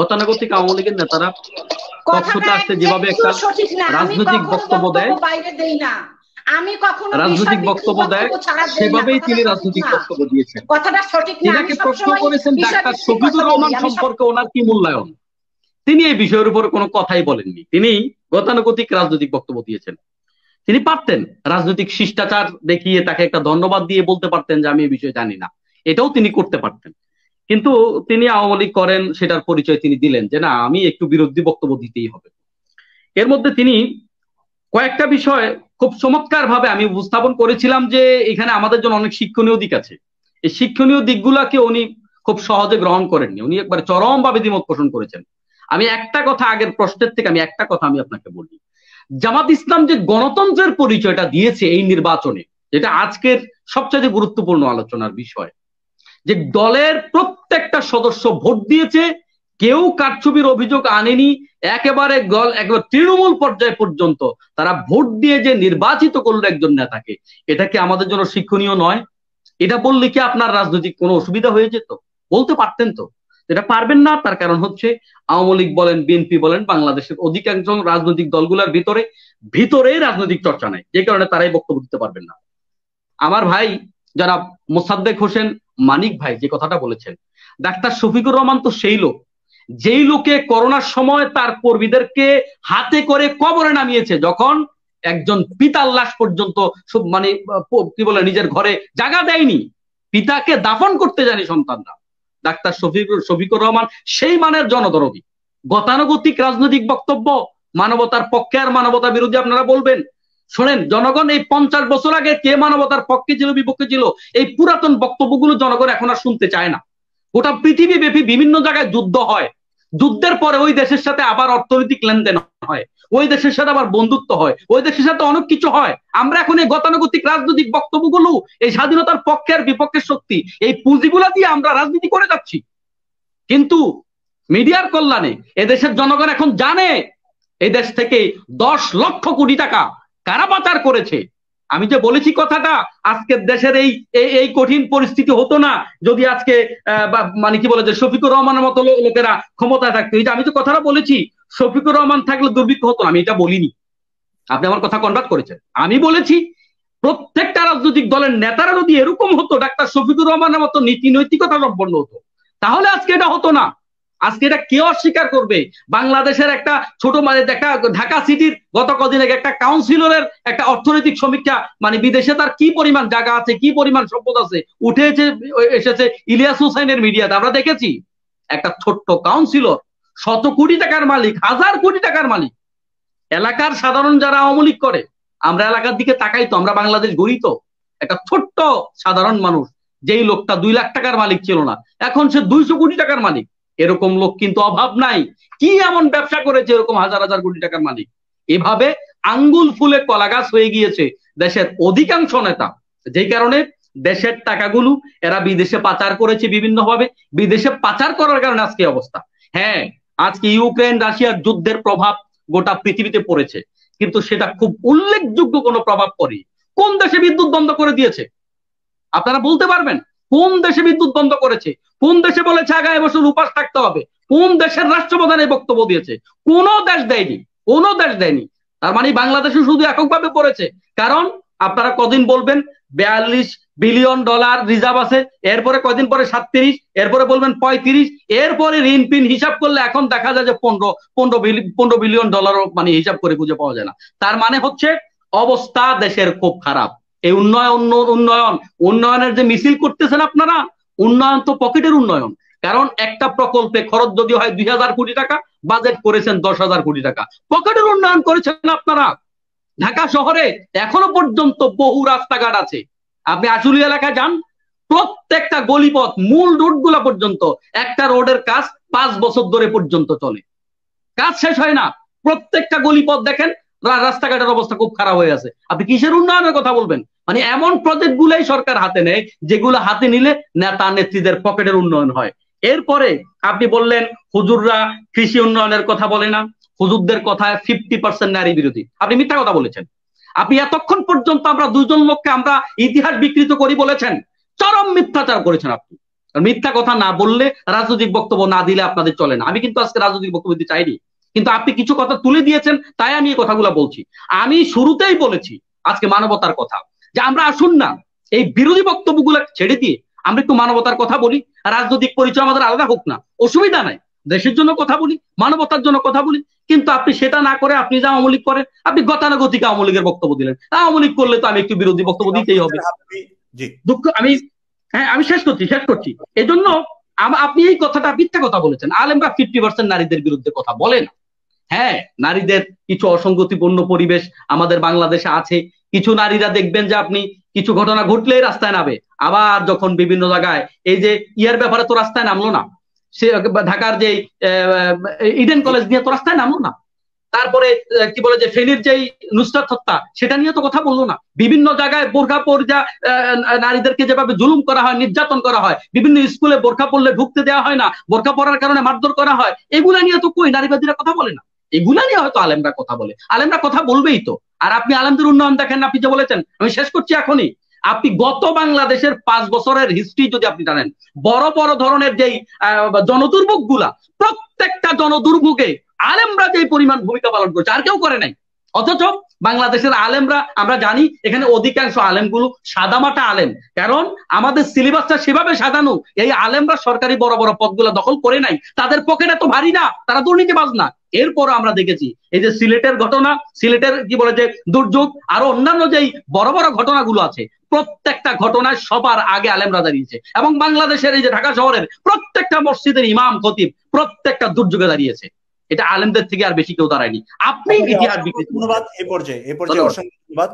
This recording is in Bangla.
গতানুগতিক আওয়ামী লীগের নেতারা তৎসতা আসছে যেভাবে একটা রাজনৈতিক বক্তব্য দেয় বাইরে দেই না আমি কখনো রাজনৈতিক বক্তব্য দেয় সেভাবেই তিনি রাজনৈতিক বক্তব্য দিয়েছেন কথাটা সঠিক না আমি প্রশ্ন করেছেন ডাক্তার শফিকুর রহমান সম্পর্কে ওনার কি মূল্যায়ন তিনি এই বিষয়ের উপর কোনো কথাই বলেননি তিনি গতানুগতিক রাজনৈতিক বক্তব্য দিয়েছেন তিনি পারতেন রাজনৈতিক শিষ্টাচার দেখিয়ে তাকে একটা ধন্যবাদ দিয়ে বলতে পারতেন যে আমি এই বিষয়ে জানি না এটাও তিনি করতে পারতেন কিন্তু তিনি আওয়ামী লীগ করেন সেটার পরিচয় তিনি দিলেন যে না আমি একটু বিরোধী বক্তব্য দিতেই হবে এর মধ্যে তিনি কয়েকটা বিষয় খুব চমৎকার ভাবে আমি উপস্থাপন করেছিলাম যে এখানে আমাদের জন্য অনেক শিক্ষণীয় দিক আছে এই শিক্ষণীয় দিকগুলাকে উনি খুব সহজে গ্রহণ করেননি উনি একবার চরম ভাবে দ্বিমত পোষণ করেছেন আমি একটা কথা আগের প্রশ্নের থেকে আমি একটা কথা আমি আপনাকে বলি জামাত ইসলাম যে গণতন্ত্রের পরিচয়টা দিয়েছে এই নির্বাচনে যেটা আজকের সবচেয়ে গুরুত্বপূর্ণ আলোচনার বিষয় যে দলের প্রত্যেকটা সদস্য ভোট দিয়েছে কেউ কারছবির অভিযোগ আনেনি একেবারে গল একেবারে তৃণমূল পর্যায় পর্যন্ত তারা ভোট দিয়ে যে নির্বাচিত করলো একজন নেতাকে এটা কি আমাদের জন্য শিক্ষণীয় নয় এটা বললে কি আপনার রাজনৈতিক কোনো অসুবিধা হয়ে যেত বলতে পারতেন তো এটা পারবেন না তার কারণ হচ্ছে আওয়ামী লীগ বলেন বিএনপি বলেন বাংলাদেশের অধিকাংশ রাজনৈতিক দলগুলোর ভিতরে ভিতরে রাজনৈতিক চর্চা নেই যে কারণে তারাই বক্তব্য দিতে পারবেন না আমার ভাই যারা মোসাদ্দেক হোসেন মানিক ভাই যে কথাটা বলেছেন ডাক্তার শফিকুর রহমান তো সেই লোক যেই লোকে করোনার সময় তার কর্মীদেরকে হাতে করে কবরে নামিয়েছে যখন একজন পিতার লাশ পর্যন্ত মানে কি বলে নিজের ঘরে জায়গা দেয়নি পিতাকে দাফন করতে জানি সন্তানরা ডাক্তার শফিকুর শফিকুর রহমান সেই মানের জনদরদী গতানুগতিক রাজনৈতিক বক্তব্য মানবতার পক্ষে আর মানবতা বিরোধী আপনারা বলবেন শোনেন জনগণ এই পঞ্চাশ বছর আগে কে মানবতার পক্ষে ছিল বিপক্ষে ছিল এই পুরাতন বক্তব্যগুলো জনগণ এখন আর শুনতে চায় না গোটা পৃথিবী ব্যাপী বিভিন্ন জায়গায় যুদ্ধ হয় যুদ্ধের পরে ওই দেশের সাথে আবার অর্থনৈতিক লেনদেন হয় ওই দেশের সাথে আবার বন্ধুত্ব হয় ওই দেশের সাথে অনেক কিছু হয় আমরা এখন এই গতানুগতিক রাজনৈতিক বক্তব্যগুলো এই স্বাধীনতার পক্ষে আর বিপক্ষের শক্তি এই পুঁজিগুলা দিয়ে আমরা রাজনীতি করে যাচ্ছি কিন্তু মিডিয়ার কল্যাণে এদেশের জনগণ এখন জানে এই দেশ থেকে দশ লক্ষ কোটি টাকা কারা পাচার করেছে আমি যে বলেছি কথাটা আজকে দেশের এই এই কঠিন পরিস্থিতি হতো না যদি আজকে মানে কি বলে যে শফিকুর রহমানের মতো লোকেরা ক্ষমতায় থাকতো এটা আমি তো কথাটা বলেছি শফিকুর রহমান থাকলে দুর্ভিক্ষ হতো আমি এটা বলিনি আপনি আমার কথা কনভার্ট করেছেন আমি বলেছি প্রত্যেকটা রাজনৈতিক দলের নেতারা যদি এরকম হতো ডাক্তার শফিকুর রহমানের মতো নীতি নৈতিকতা সম্পন্ন হতো তাহলে আজকে এটা হতো না আজকে এটা কেউ অস্বীকার করবে বাংলাদেশের একটা ছোট মানে একটা ঢাকা সিটির গত কদিন আগে একটা কাউন্সিলরের একটা অর্থনৈতিক সমীক্ষা মানে বিদেশে তার কি পরিমাণ জায়গা আছে কি পরিমাণ সম্পদ আছে উঠে এসেছে ইলিয়াস হুসাইনের মিডিয়াতে আমরা দেখেছি একটা ছোট্ট কাউন্সিলর শত কোটি টাকার মালিক হাজার কোটি টাকার মালিক এলাকার সাধারণ যারা অমলিক করে আমরা এলাকার দিকে তাকাই তো আমরা বাংলাদেশ গড়ি তো একটা ছোট্ট সাধারণ মানুষ যেই লোকটা দুই লাখ টাকার মালিক ছিল না এখন সে দুইশো কোটি টাকার মালিক এরকম লোক কিন্তু অভাব নাই কি এমন ব্যবসা করেছে এরকম হাজার হাজার কোটি টাকার মালিক এভাবে আঙ্গুল ফুলে কলা গাছ হয়ে গিয়েছে দেশের অধিকাংশ নেতা যেই কারণে দেশের টাকাগুলো এরা বিদেশে পাচার করেছে বিভিন্নভাবে বিদেশে পাচার করার কারণে আজকে অবস্থা হ্যাঁ আজকে ইউক্রেন রাশিয়ার যুদ্ধের প্রভাব গোটা পৃথিবীতে পড়েছে কিন্তু সেটা খুব উল্লেখযোগ্য কোনো প্রভাব পড়ে কোন দেশে বিদ্যুৎ বন্ধ করে দিয়েছে আপনারা বলতে পারবেন কোন দেশে বিদ্যুৎ বন্ধ করেছে কোন দেশে বলেছে আগামী বছর উপাস থাকতে হবে কোন দেশের রাষ্ট্রপ্রধান এই বক্তব্য দিয়েছে কোন দেশ দেয়নি কোন দেশ দেয়নি তার মানে বাংলাদেশে শুধু এককভাবে পড়েছে কারণ আপনারা কদিন বলবেন বিয়াল্লিশ বিলিয়ন ডলার রিজার্ভ আছে এরপরে কদিন পরে সাতত্রিশ এরপরে বলবেন পঁয়ত্রিশ এরপরে ঋণ পিন হিসাব করলে এখন দেখা যায় যে পনেরো পনেরো পনেরো বিলিয়ন ডলার মানে হিসাব করে খুঁজে পাওয়া যায় না তার মানে হচ্ছে অবস্থা দেশের খুব খারাপ এই উন্নয়ন উন্নয়ন উন্নয়নের যে মিছিল করতেছেন আপনারা উন্নয়ন তো পকেটের উন্নয়ন কারণ একটা প্রকল্পে খরচ যদি হয় দুই হাজার কোটি টাকা বাজেট করেছেন দশ হাজার কোটি টাকা পকেটের উন্নয়ন করেছেন আপনারা ঢাকা শহরে এখনো পর্যন্ত বহু রাস্তাঘাট আছে আপনি আচুলি এলাকায় যান প্রত্যেকটা গলিপথ মূল রোড গুলা পর্যন্ত একটা রোডের কাজ পাঁচ বছর ধরে পর্যন্ত চলে কাজ শেষ হয় না প্রত্যেকটা গলিপথ দেখেন রাস্তাঘাটের অবস্থা খুব খারাপ হয়ে আছে আপনি কিসের উন্নয়নের কথা বলবেন মানে এমন প্রজেক্ট গুলাই সরকার হাতে নেয় যেগুলো হাতে নিলে নেতা নেত্রীদের পকেটের উন্নয়ন হয় এরপরে আপনি বললেন হুজুররা কৃষি উন্নয়নের কথা বলে না হুজুরদের কথা ফিফটি পার্সেন্ট নারী বিরোধী আপনি মিথ্যা কথা বলেছেন আপনি এতক্ষণ পর্যন্ত আমরা দুজন লোককে আমরা ইতিহাস বিকৃত করি বলেছেন চরম মিথ্যাচার করেছেন আপনি মিথ্যা কথা না বললে রাজনৈতিক বক্তব্য না দিলে আপনাদের চলে না আমি কিন্তু আজকে রাজনৈতিক বক্তব্য দিতে চাইনি কিন্তু আপনি কিছু কথা তুলে দিয়েছেন তাই আমি এই কথাগুলো বলছি আমি শুরুতেই বলেছি আজকে মানবতার কথা যে আমরা আসুন না এই বিরোধী বক্তব্যগুলো ছেড়ে দিয়ে আমরা একটু মানবতার কথা বলি রাজনৈতিক পরিচয় আমাদের আলাদা হোক না অসুবিধা নাই দেশের জন্য কথা বলি মানবতার জন্য কথা বলি কিন্তু আপনি সেটা না করে আপনি যে আওয়ামী লীগ করেন আপনি গতানুগতিকে আওয়ামী লীগের বক্তব্য দিলেন আওয়ামী লীগ করলে তো আমি একটু বিরোধী বক্তব্য দিতেই হবে দুঃখ আমি হ্যাঁ আমি শেষ করছি শেষ করছি এই জন্য আপনি এই কথাটা মিথ্যা কথা বলেছেন আলেমরা ফিফটি পার্সেন্ট নারীদের বিরুদ্ধে কথা বলে না হ্যাঁ নারীদের কিছু অসঙ্গতিপূর্ণ পরিবেশ আমাদের বাংলাদেশে আছে কিছু নারীরা দেখবেন যে আপনি কিছু ঘটনা ঘটলেই রাস্তায় নামে আবার যখন বিভিন্ন জায়গায় এই যে ইয়ার ব্যাপারে তো রাস্তায় নামলো না সে ঢাকার যে ইডেন কলেজ নিয়ে তো রাস্তায় নামলো না তারপরে কি বলে যে ফেনীর যেই নুসরাত হত্যা সেটা নিয়ে তো কথা বললো না বিভিন্ন জায়গায় বোরখা পর্যা নারীদেরকে যেভাবে জুলুম করা হয় নির্যাতন করা হয় বিভিন্ন স্কুলে বোরখা পড়লে ঢুকতে দেওয়া হয় না বোরখা পড়ার কারণে মারধর করা হয় এগুলা নিয়ে তো কই নারীবাদীরা কথা বলে না এগুলা নিয়ে হয়তো আলেমরা কথা বলে আলেমরা কথা বলবেই তো আর আপনি আলেমদের উন্নয়ন দেখেন আপনি যে বলেছেন আমি শেষ করছি এখনই আপনি গত বাংলাদেশের পাঁচ বছরের হিস্ট্রি যদি আপনি জানেন বড় বড় ধরনের যেই জনদুর্ভোগ গুলা প্রত্যেকটা জনদুর্ভোগে আলেমরা যে পরিমাণ ভূমিকা পালন করছে আর কেউ করে নাই অথচ বাংলাদেশের আলেমরা আমরা জানি এখানে অধিকাংশ আলেমগুলো সাদামাটা আলেম কারণ আমাদের সিলেবাসটা সেভাবে সাজানো এই আলেমরা সরকারি বড় বড় পদগুলো দখল করে নাই তাদের পকেট এত ভারী না তারা বাজ না এরপর আমরা দেখেছি এই যে সিলেটের ঘটনা সিলেটের কি বলে যে দুর্যোগ আর অন্যান্য যেই বড় বড় ঘটনাগুলো আছে প্রত্যেকটা ঘটনায় সবার আগে আলেমরা দাঁড়িয়েছে এবং বাংলাদেশের এই যে ঢাকা শহরের প্রত্যেকটা মসজিদের ইমাম খতিব প্রত্যেকটা দুর্যোগে দাঁড়িয়েছে এটা আলেমদের থেকে আর বেশি কেউ দাঁড়ায়নি আপনি ইতিহাস বিকৃত ধন্যবাদ এ পর্যায়ে এ পর্যায়ে অসংখ্য ধন্যবাদ